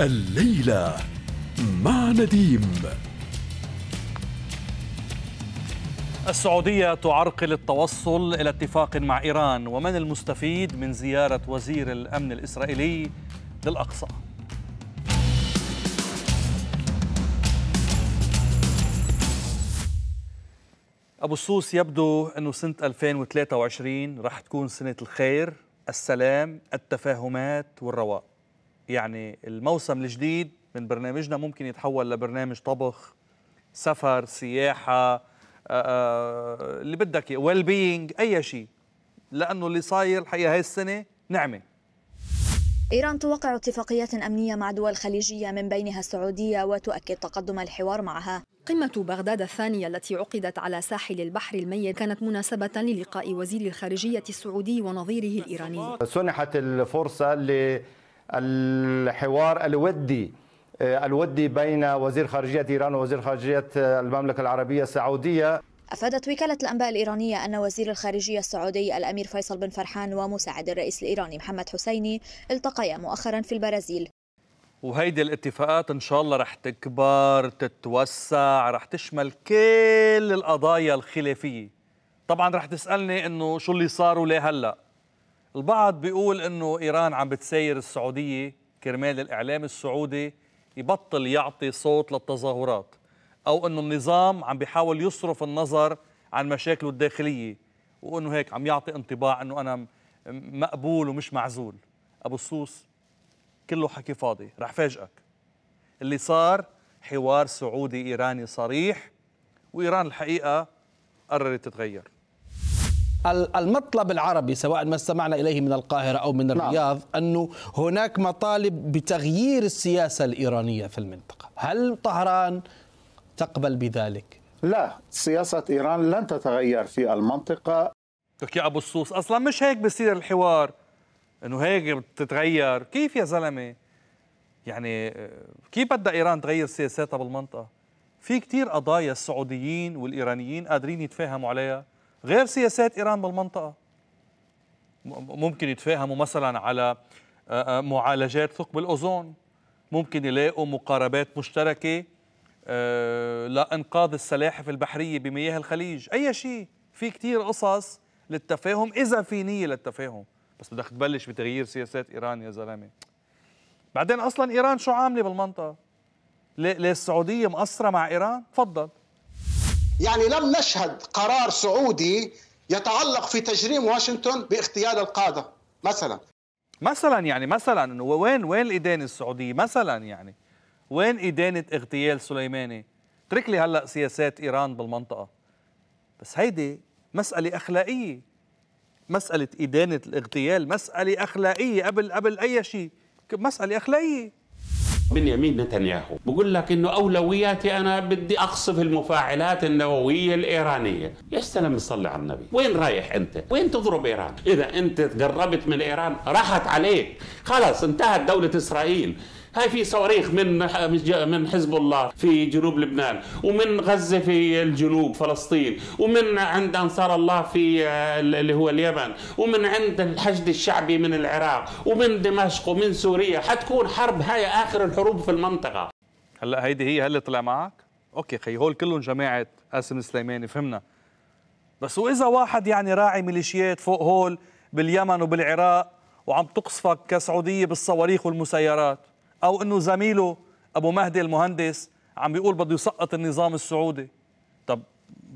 الليلة مع نديم السعودية تعرقل التوصل إلى اتفاق مع إيران ومن المستفيد من زيارة وزير الأمن الإسرائيلي للأقصى أبو السوس يبدو أنه سنة 2023 راح تكون سنة الخير السلام التفاهمات والرواق يعني الموسم الجديد من برنامجنا ممكن يتحول لبرنامج طبخ سفر سياحة آه، آه، اللي بدك ويل بينج أي شيء لأنه اللي صاير الحقيقة هاي السنة نعمة إيران توقع اتفاقيات أمنية مع دول خليجية من بينها السعودية وتؤكد تقدم الحوار معها قمة بغداد الثانية التي عقدت على ساحل البحر الميت كانت مناسبة للقاء وزير الخارجية السعودي ونظيره الإيراني سنحت الفرصة ل الحوار الودي آه، الودي بين وزير خارجية إيران ووزير خارجية آه، المملكة العربية السعودية أفادت وكالة الأنباء الإيرانية أن وزير الخارجية السعودي الأمير فيصل بن فرحان ومساعد الرئيس الإيراني محمد حسيني التقيا مؤخرا في البرازيل وهيدي الاتفاقات إن شاء الله رح تكبر تتوسع رح تشمل كل القضايا الخلافية طبعا رح تسألني أنه شو اللي صار وليه هلأ البعض بيقول انه ايران عم بتسير السعوديه كرمال الاعلام السعودي يبطل يعطي صوت للتظاهرات او انه النظام عم بيحاول يصرف النظر عن مشاكله الداخليه وانه هيك عم يعطي انطباع انه انا مقبول ومش معزول ابو السوس كله حكي فاضي رح فاجئك اللي صار حوار سعودي ايراني صريح وايران الحقيقه قررت تتغير المطلب العربي سواء ما استمعنا اليه من القاهره او من نعم. الرياض نعم. انه هناك مطالب بتغيير السياسه الايرانيه في المنطقه، هل طهران تقبل بذلك؟ لا، سياسه ايران لن تتغير في المنطقه لك يا ابو الصوص اصلا مش هيك بصير الحوار انه هيك بتتغير، كيف يا زلمه؟ يعني آه، كيف بدها ايران تغير سياساتها بالمنطقه؟ في كثير قضايا السعوديين والايرانيين قادرين يتفاهموا عليها غير سياسات إيران بالمنطقة ممكن يتفاهموا مثلا على آه، آه، معالجات ثقب الأوزون ممكن يلاقوا مقاربات مشتركة آه، لإنقاذ السلاحف البحرية بمياه الخليج أي شيء في كتير قصص للتفاهم إذا في نية للتفاهم بس بدك تبلش بتغيير سياسات إيران يا زلمة بعدين أصلا إيران شو عاملة بالمنطقة ليه السعودية مقصرة مع إيران تفضل يعني لم نشهد قرار سعودي يتعلق في تجريم واشنطن باغتيال القاده مثلا مثلا يعني مثلا وين وين الادانه السعوديه مثلا يعني وين ادانه اغتيال سليماني اترك لي هلا سياسات ايران بالمنطقه بس هيدي مساله اخلاقيه مساله ادانه الاغتيال مساله اخلاقيه قبل قبل اي شيء مساله اخلاقيه بنيامين نتنياهو بقول لك انه اولوياتي انا بدي اقصف المفاعلات النوويه الايرانيه يا سلام صلي على النبي وين رايح انت وين تضرب ايران اذا انت تقربت من ايران راحت عليك خلص انتهت دوله اسرائيل هاي في صواريخ من من حزب الله في جنوب لبنان ومن غزه في الجنوب فلسطين ومن عند انصار الله في آه، اللي هو اليمن ومن عند الحشد الشعبي من العراق ومن دمشق ومن سوريا حتكون حرب هاي اخر الحروب في المنطقه هلا هيدي هي هل طلع معك اوكي خي هول كلهم جماعه قاسم سليماني فهمنا بس واذا واحد يعني راعي ميليشيات فوق هول باليمن وبالعراق وعم تقصفك كسعوديه بالصواريخ والمسيرات أو أنه زميله أبو مهدي المهندس عم بيقول بده يسقط النظام السعودي طب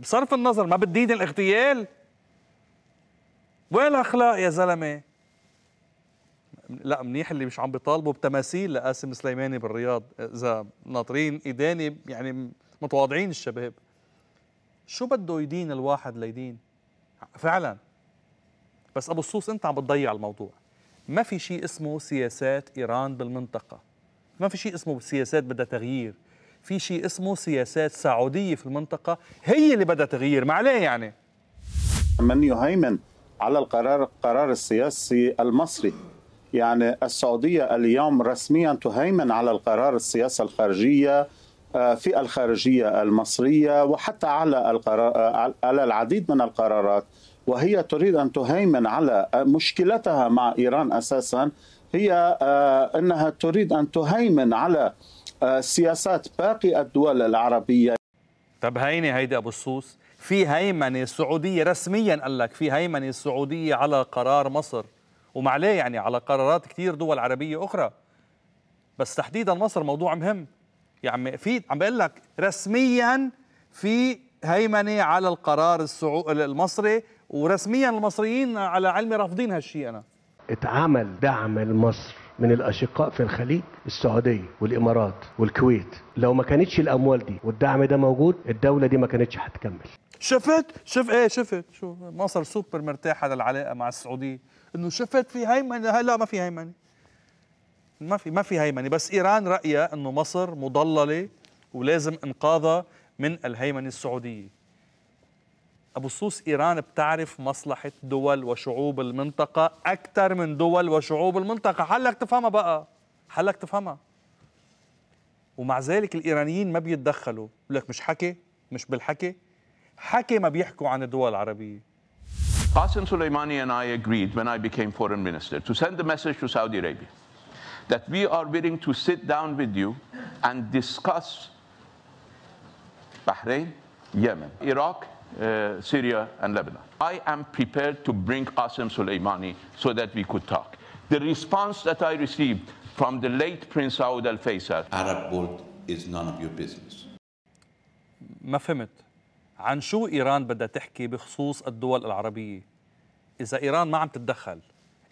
بصرف النظر ما بدين الاغتيال وين الأخلاق يا زلمة لا منيح اللي مش عم بيطالبوا بتماثيل لقاسم سليماني بالرياض اذا ناطرين ايداني يعني متواضعين الشباب شو بده يدين الواحد ليدين فعلا بس ابو الصوص انت عم بتضيع الموضوع ما في شيء اسمه سياسات ايران بالمنطقه ما في شيء اسمه سياسات بدها تغيير في شيء اسمه سياسات سعودية في المنطقة هي اللي بدها تغيير ما عليه يعني من يهيمن على القرار القرار السياسي المصري يعني السعودية اليوم رسميا تهيمن على القرار السياسة الخارجية آه، في الخارجية المصرية وحتى على القرار آه، على العديد من القرارات وهي تريد أن تهيمن على مشكلتها مع إيران أساسا هي آه، انها تريد ان تهيمن على آه، سياسات باقي الدول العربيه طب هيني هيدي ابو الصوص في هيمنه سعوديه رسميا قال لك في هيمنه سعوديه على قرار مصر ومعليه يعني على قرارات كثير دول عربيه اخرى بس تحديدا مصر موضوع مهم يا عمي في عم بقول لك رسميا في هيمنه على القرار السعو... المصري ورسميا المصريين على علمي رافضين هالشيء انا اتعمل دعم لمصر من الاشقاء في الخليج السعوديه والامارات والكويت لو ما كانتش الاموال دي والدعم ده موجود الدوله دي ما كانتش هتكمل شفت شف ايه شفت شو مصر سوبر مرتاحه للعلاقه مع السعوديه انه شفت في هيمنه لا ما في هيمنه ما في ما في هيمنه بس ايران رايها انه مصر مضلله ولازم انقاذها من الهيمنه السعوديه أبو الصوص إيران بتعرف مصلحة دول وشعوب المنطقة أكثر من دول وشعوب المنطقة حلك تفهمها بقى حلك تفهمها ومع ذلك الإيرانيين ما بيتدخلوا لك مش حكي مش بالحكي حكي ما بيحكوا عن الدول العربية قاسم سليماني and I agreed when I became foreign minister to send a message to Saudi Arabia that we are willing to sit down with you and discuss Bahrain, Yemen, Iraq, Syria آه، and Lebanon. I am prepared to bring Qasem Soleimani so that we could talk. The response that I received from the late Prince Saud Al Faisal Arab world is none of your business. ما فهمت عن شو إيران بدها تحكي بخصوص الدول العربية إذا إيران ما عم تتدخل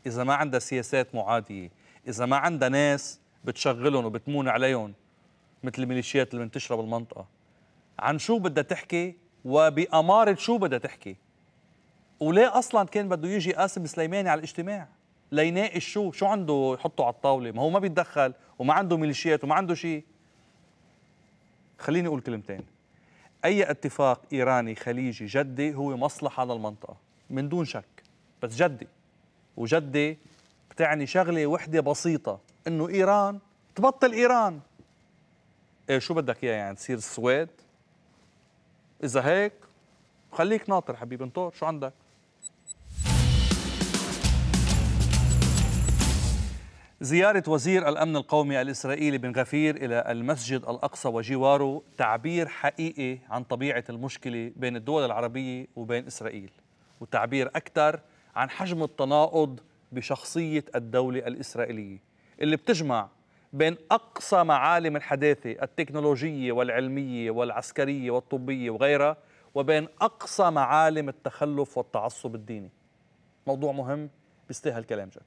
إذا ما عندها سياسات معادية إذا ما عندها ناس بتشغلهم وبتمون عليهم مثل الميليشيات اللي منتشرة بالمنطقة عن شو بدها تحكي وبأمارة شو بدها تحكي وليه أصلا كان بده يجي قاسم سليماني على الاجتماع ليناقش شو شو عنده يحطه على الطاولة ما هو ما بيتدخل وما عنده ميليشيات وما عنده شيء خليني أقول كلمتين أي اتفاق إيراني خليجي جدي هو مصلحة للمنطقة من دون شك بس جدي وجدي بتعني شغلة وحدة بسيطة إنه إيران تبطل إيران إيه شو بدك إياه يعني تصير السويد اذا هيك خليك ناطر حبيبي انطر شو عندك زيارة وزير الأمن القومي الإسرائيلي بن غفير إلى المسجد الأقصى وجواره تعبير حقيقي عن طبيعة المشكلة بين الدول العربية وبين إسرائيل وتعبير أكثر عن حجم التناقض بشخصية الدولة الإسرائيلية اللي بتجمع بين أقصى معالم الحداثة التكنولوجية والعلمية والعسكرية والطبية وغيرها وبين أقصى معالم التخلف والتعصب الديني موضوع مهم بيستاهل كلام جد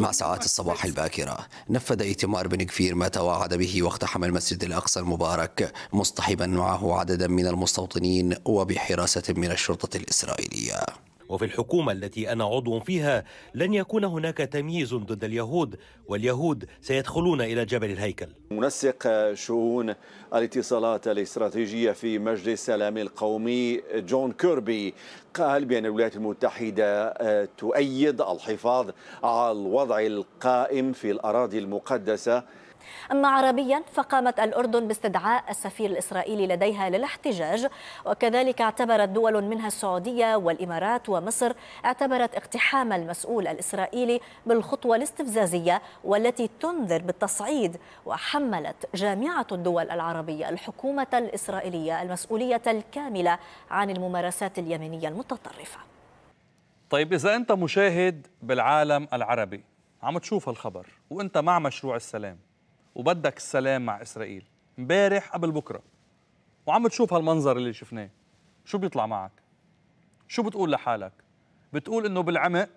مع ساعات الصباح الباكرة نفذ إيتمار بن كفير ما توعد به واقتحم المسجد الأقصى المبارك مصطحبا معه عددا من المستوطنين وبحراسة من الشرطة الإسرائيلية وفي الحكومة التي أنا عضو فيها لن يكون هناك تمييز ضد اليهود واليهود سيدخلون إلى جبل الهيكل منسق شؤون الاتصالات الاستراتيجية في مجلس السلام القومي جون كيربي قال بأن الولايات المتحدة آه، تؤيد الحفاظ على الوضع القائم في الأراضي المقدسة أما عربيا فقامت الأردن باستدعاء السفير الإسرائيلي لديها للاحتجاج وكذلك اعتبرت دول منها السعودية والإمارات ومصر اعتبرت اقتحام المسؤول الإسرائيلي بالخطوة الاستفزازية والتي تنذر بالتصعيد وحملت جامعة الدول العربية الحكومة الإسرائيلية المسؤولية الكاملة عن الممارسات اليمينية المتطرفة طيب إذا أنت مشاهد بالعالم العربي عم تشوف هالخبر وأنت مع مشروع السلام وبدك السلام مع اسرائيل امبارح قبل بكره وعم تشوف هالمنظر اللي شفناه شو بيطلع معك شو بتقول لحالك بتقول انه بالعمق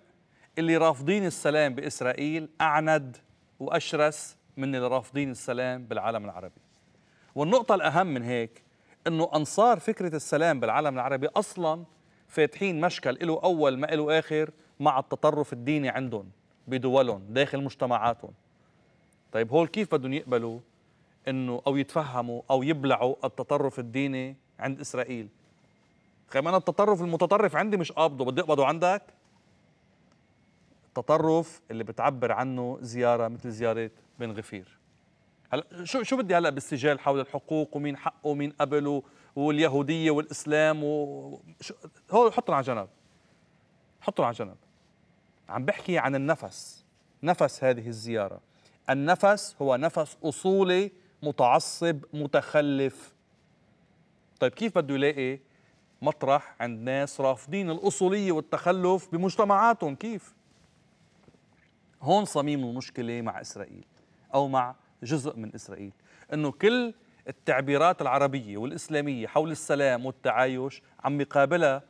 اللي رافضين السلام باسرائيل اعند واشرس من اللي رافضين السلام بالعالم العربي والنقطه الاهم من هيك انه انصار فكره السلام بالعالم العربي اصلا فاتحين مشكل له اول ما له اخر مع التطرف الديني عندهم بدولهم داخل مجتمعاتهم طيب هول كيف بدهم يقبلوا انه او يتفهموا او يبلعوا التطرف الديني عند اسرائيل خيم انا التطرف المتطرف عندي مش قابضه بدي اقبضه عندك التطرف اللي بتعبر عنه زياره مثل زياره بن غفير هلا شو شو بدي هلا بالسجال حول الحقوق ومين حقه ومين قبله واليهوديه والاسلام و هول حطهم على جنب حطهم على جنب عم بحكي عن النفس نفس هذه الزياره النفس هو نفس أصولي متعصب متخلف طيب كيف بده يلاقي مطرح عند ناس رافضين الأصولية والتخلف بمجتمعاتهم كيف؟ هون صميم المشكلة مع إسرائيل أو مع جزء من إسرائيل أنه كل التعبيرات العربية والإسلامية حول السلام والتعايش عم يقابلها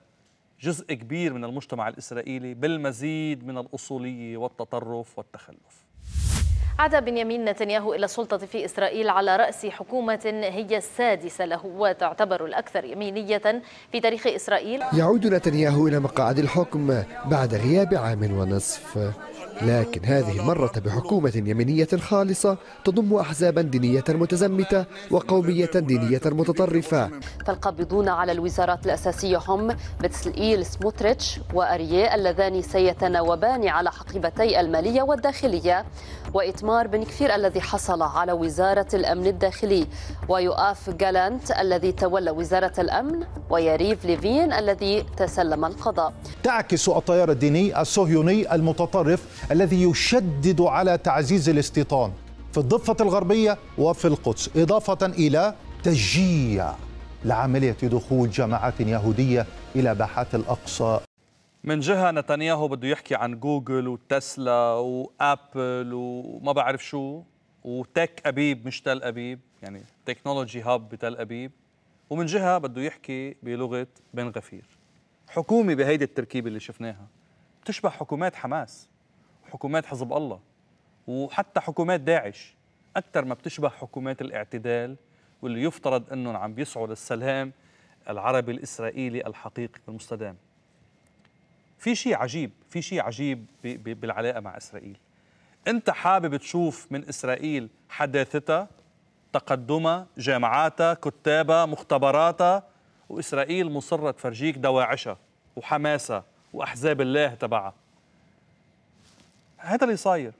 جزء كبير من المجتمع الإسرائيلي بالمزيد من الأصولية والتطرف والتخلف عاد بنيامين نتنياهو إلى السلطة في إسرائيل على رأس حكومة هي السادسة له وتعتبر الأكثر يمينية في تاريخ إسرائيل يعود نتنياهو إلى مقاعد الحكم بعد غياب عام ونصف لكن هذه المرة بحكومة يمينية خالصة تضم أحزابا دينية متزمتة وقومية دينية متطرفة فالقابضون على الوزارات الأساسية هم بتسلئيل سموتريتش وأريه اللذان سيتناوبان على حقيبتي المالية والداخلية وإتمام عمار بن كفير الذي حصل على وزارة الأمن الداخلي ويؤاف جالانت الذي تولى وزارة الأمن ويريف ليفين الذي تسلم القضاء تعكس التيار الديني الصهيوني المتطرف الذي يشدد على تعزيز الاستيطان في الضفة الغربية وفي القدس إضافة إلى تشجيع لعملية دخول جماعات يهودية إلى باحات الأقصى من جهه نتنياهو بده يحكي عن جوجل وتسلا وابل وما بعرف شو وتك ابيب مش تل ابيب يعني تكنولوجي هاب بتل ابيب ومن جهه بده يحكي بلغه بن غفير حكومه بهيدي التركيبه اللي شفناها بتشبه حكومات حماس وحكومات حزب الله وحتى حكومات داعش اكثر ما بتشبه حكومات الاعتدال واللي يفترض انهم عم بيسعوا للسلام العربي الاسرائيلي الحقيقي المستدام في شيء عجيب في شيء عجيب بالعلاقه مع اسرائيل انت حابب تشوف من اسرائيل حداثتها تقدمها جامعاتها كتابها مختبراتها واسرائيل مصره تفرجيك دواعشها وحماسها واحزاب الله تبعها هذا اللي صاير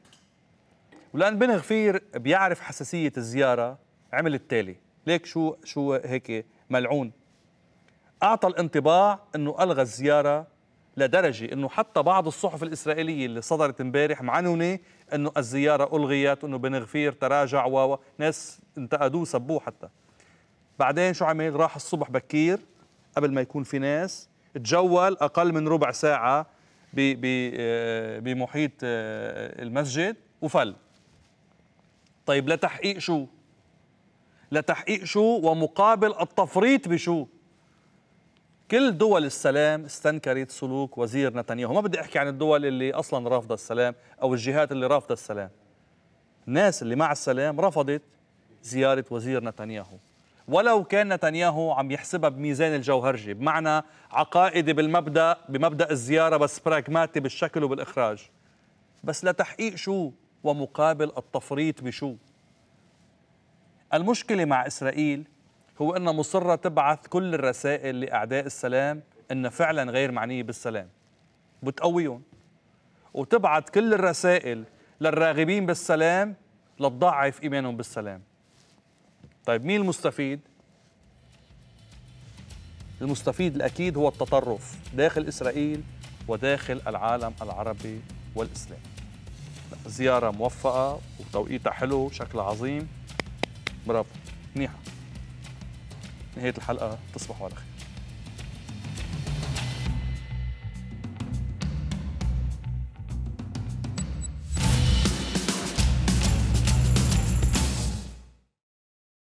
ولان بن غفير بيعرف حساسيه الزياره عمل التالي ليك شو شو هيك ملعون اعطى الانطباع انه الغى الزياره لدرجة أنه حتى بعض الصحف الإسرائيلية اللي صدرت امبارح معنونة أنه الزيارة ألغيت أنه بن غفير تراجع وناس انتقدوه سبوه حتى بعدين شو عمل راح الصبح بكير قبل ما يكون في ناس تجول أقل من ربع ساعة آه، بمحيط آه، المسجد وفل طيب لتحقيق شو لتحقيق شو ومقابل التفريط بشو كل دول السلام استنكرت سلوك وزير نتنياهو ما بدي أحكي عن الدول اللي أصلا رافضة السلام أو الجهات اللي رافضة السلام الناس اللي مع السلام رفضت زيارة وزير نتنياهو ولو كان نتنياهو عم يحسبها بميزان الجوهرجي بمعنى عقائدي بالمبدا بمبدا الزياره بس براغماتي بالشكل وبالاخراج بس لتحقيق شو ومقابل التفريط بشو المشكله مع اسرائيل هو أنها مصرة تبعث كل الرسائل لأعداء السلام أنها فعلا غير معنية بالسلام بتقويهم وتبعث كل الرسائل للراغبين بالسلام لتضعف إيمانهم بالسلام طيب مين المستفيد؟ المستفيد الأكيد هو التطرف داخل إسرائيل وداخل العالم العربي والإسلامي زيارة موفقة وتوقيتها حلو شكلها عظيم برافو منيحه نهايه الحلقه تصبحوا على خير